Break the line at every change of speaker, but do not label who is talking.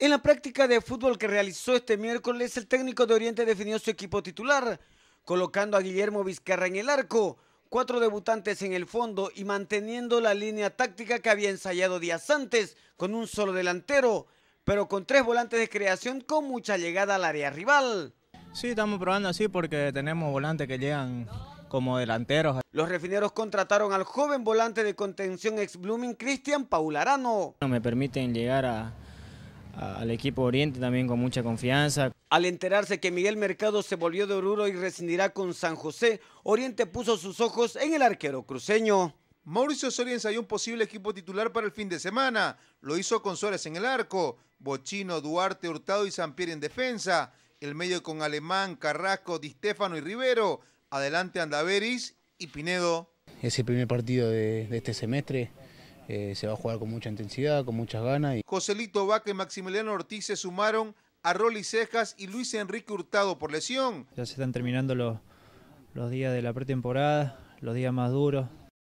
En la práctica de fútbol que realizó este miércoles, el técnico de Oriente definió su equipo titular, colocando a Guillermo Vizcarra en el arco, cuatro debutantes en el fondo y manteniendo la línea táctica que había ensayado días antes con un solo delantero, pero con tres volantes de creación con mucha llegada al área rival. Sí, estamos probando así
porque tenemos volantes que llegan como delanteros.
Los refineros contrataron al joven volante de contención ex Blooming Cristian Paularano.
No Me permiten llegar a al equipo Oriente también con mucha confianza.
Al enterarse que Miguel Mercado se volvió de Oruro y rescindirá con San José, Oriente puso sus ojos en el arquero cruceño.
Mauricio Soria ensayó un posible equipo titular para el fin de semana. Lo hizo con Suárez en el arco, Bochino, Duarte, Hurtado y Sampier en defensa. El medio con Alemán, Carrasco, Di y Rivero. Adelante Andaveris y Pinedo.
Es el primer partido de este semestre. Eh, se va a jugar con mucha intensidad, con muchas ganas. Y...
Joselito Vaca y Maximiliano Ortiz se sumaron a Rolly Cejas y Luis Enrique Hurtado por lesión.
Ya se están
terminando los, los días de la pretemporada, los días más duros,